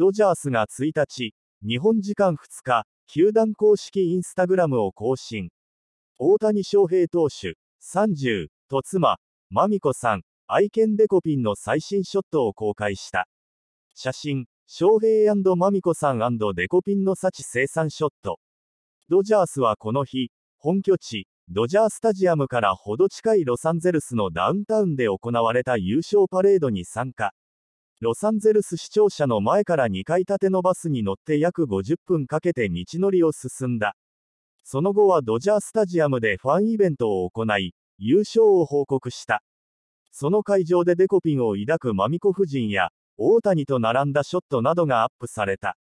ドジャースが1日、日本時間2日、球団公式インスタグラムを更新。大谷翔平投手、30、と妻、マミコさん、愛犬デコピンの最新ショットを公開した。写真、翔平マミコさんデコピンの幸生産ショット。ドジャースはこの日、本拠地、ドジャースタジアムからほど近いロサンゼルスのダウンタウンで行われた優勝パレードに参加。ロサンゼルス市庁舎の前から2階建てのバスに乗って約50分かけて道のりを進んだ。その後はドジャースタジアムでファンイベントを行い、優勝を報告した。その会場でデコピンを抱くマミコ夫人や、大谷と並んだショットなどがアップされた。